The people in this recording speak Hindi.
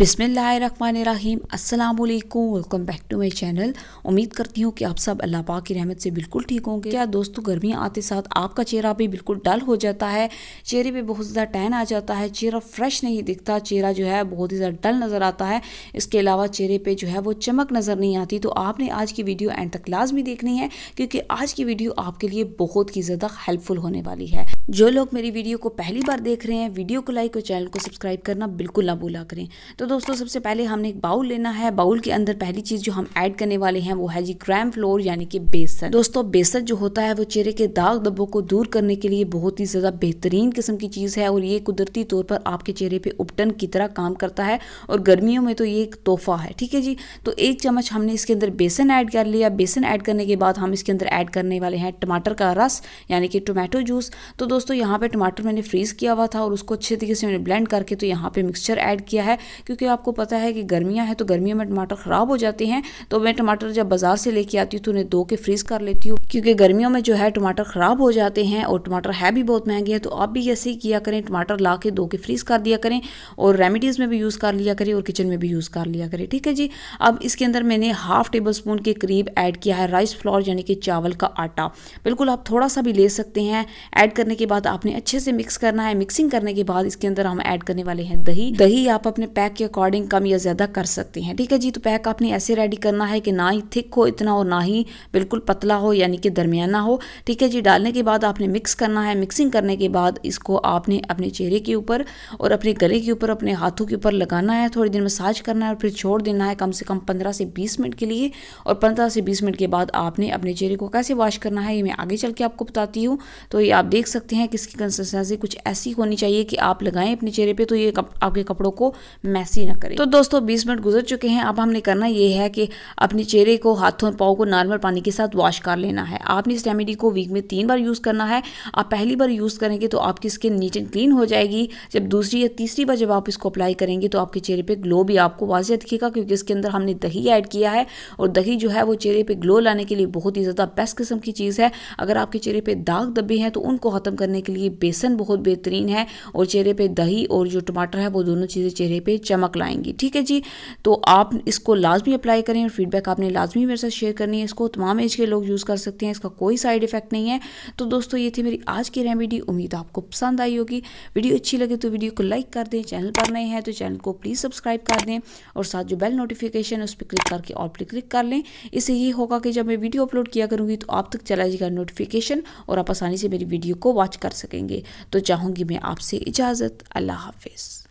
बिसमीम अस्सलाम वालेकुम welcome back to my channel उम्मीद करती हूँ कि आप सब अल्लाह पाक की रहमत से बिल्कुल ठीक होंगे क्या दोस्तों गर्मियाँ आते साथ आपका चेहरा भी बिल्कुल डल हो जाता है चेहरे पे बहुत ज़्यादा टैन आ जाता है चेहरा फ्रेश नहीं दिखता चेहरा जो है बहुत ही ज़्यादा डल नज़र आता है इसके अलावा चेहरे पर जो है वो चमक नज़र नहीं आती तो आपने आज की वीडियो एंड तक लाजमी देखनी है क्योंकि आज की वीडियो आपके लिए बहुत ही ज़्यादा हेल्पफुल होने वाली है जो लोग मेरी वीडियो को पहली बार देख रहे हैं वीडियो को लाइक और चैनल को सब्सक्राइब करना बिल्कुल ना भूला करें तो दोस्तों सबसे पहले हमने एक बाउल लेना है बाउल के अंदर पहली चीज़ जो हम ऐड करने वाले हैं वो है जी क्रैम फ्लोर यानी कि बेसन दोस्तों बेसन जो होता है वो चेहरे के दाग दब्बों को दूर करने के लिए बहुत ही ज़्यादा बेहतरीन किस्म की चीज़ है और ये कुदरती तौर पर आपके चेहरे पर उपटन की तरह काम करता है और गर्मियों में तो ये एक तोहफा है ठीक है जी तो एक चम्मच हमने इसके अंदर बेसन ऐड कर लिया बेसन ऐड करने के बाद हम इसके अंदर ऐड करने वाले हैं टमाटर का रस यानी कि टोमेटो जूस तो दोस्तों यहाँ पे टमाटर मैंने फ्रीज़ किया हुआ था और उसको अच्छे तरीके से मैंने ब्लेंड करके तो यहाँ पे मिक्सचर ऐड किया है क्योंकि आपको पता है कि गर्मियाँ हैं तो गर्मियों में टमाटर ख़राब हो जाते हैं तो मैं टमाटर जब बाज़ार से लेके आती हूँ तो उन्हें धो के फ्रीज़ कर लेती हूँ क्योंकि गर्मियों में जो है टमाटर ख़राब हो जाते हैं और टमाटर है भी बहुत महंगे हैं तो आप भी ऐसे ही किया करें टमाटर ला के दो के फ्रीज़ कर दिया करें और रेमिडीज में भी यूज़ कर लिया करें और किचन में भी यूज़ कर लिया करें ठीक है जी अब इसके अंदर मैंने हाफ़ टेबल स्पून के करीब ऐड किया है राइस फ्लोर यानी कि चावल का आटा बिल्कुल आप थोड़ा सा भी ले सकते हैं ऐड करने के बाद आपने अच्छे से मिक्स करना है मिक्सिंग करने के बाद इसके अंदर हम ऐड करने वाले हैं दही दही आप अपने पैक के अकॉर्डिंग कम या ज़्यादा कर सकते हैं ठीक है जी तो पैक आपने ऐसे रेडी करना है कि ना ही थिक हो इतना और ना ही बिल्कुल पतला हो यानी यानी कि दरमियाना हो ठीक है जी डालने के बाद आपने मिक्स करना है मिक्सिंग करने के बाद इसको आपने अपने चेहरे के ऊपर और अपने गले के ऊपर अपने हाथों के ऊपर लगाना है थोड़ी देर मसाज करना है और फिर छोड़ देना है कम से कम पंद्रह से बीस मिनट के लिए और पंद्रह से बीस मिनट के बाद आपने अपने चेहरे को कैसे वॉश करना है ये मैं आगे चल के आपको बताती हूँ तो ये आप देख सकते हैं कि इसकी कंसिस्टेंसी कुछ ऐसी होनी चाहिए कि आप लगाएं अपने चेहरे पर तो ये आपके कपड़ों को मैसी ना करें तो दोस्तों बीस मिनट गुजर चुके हैं अब हमने करना ये है कि अपने चेहरे को हाथों और पाओ को नॉर्मल पानी के साथ वॉश कर लेना है आपने इस रेमेडी को वीक में तीन बार यूज़ करना है आप पहली बार यूज़ करेंगे तो आपकी स्किन नीट एंड क्लीन हो जाएगी जब दूसरी या तीसरी बार जब आप इसको अप्लाई करेंगे तो आपके चेहरे पर ग्लो भी आपको वाजिया दिखेगा क्योंकि इसके अंदर हमने दही ऐड किया है और दही जो है वो चेहरे पर ग्लो लाने के लिए बहुत ही ज़्यादा बेस्ट किस्म की चीज़ है अगर आपके चेहरे पर दाग दबे हैं तो उनको ख़त्म करने के लिए बेसन बहुत बेहतरीन है और चेहरे पर दही और जो टमाटर है वो दोनों चीज़ें चेहरे पर चमक लाएंगी ठीक है जी तो आप इसको लाजमी अप्लाई करें और फीडबैक आपने लाजमी मेरे साथ शेयर करनी है इसको तमाम एज के लोग यूज़ कर सकते सकते हैं इसका कोई साइड इफेक्ट नहीं है तो दोस्तों ये थी मेरी आज की रेमेडी उम्मीद आपको पसंद आई होगी वीडियो अच्छी लगे तो वीडियो को लाइक कर दें चैनल पर नए हैं तो चैनल को प्लीज़ सब्सक्राइब कर दें और साथ जो बेल नोटिफिकेशन है उस पर क्लिक करके और पर क्लिक कर लें इससे ये होगा कि जब मैं वीडियो अपलोड किया करूँगी तो आप तक चला जाएगा नोटिफिकेशन और आप आसानी से मेरी वीडियो को वॉच कर सकेंगे तो चाहूँगी मैं आपसे इजाज़त अल्लाह हाफिज़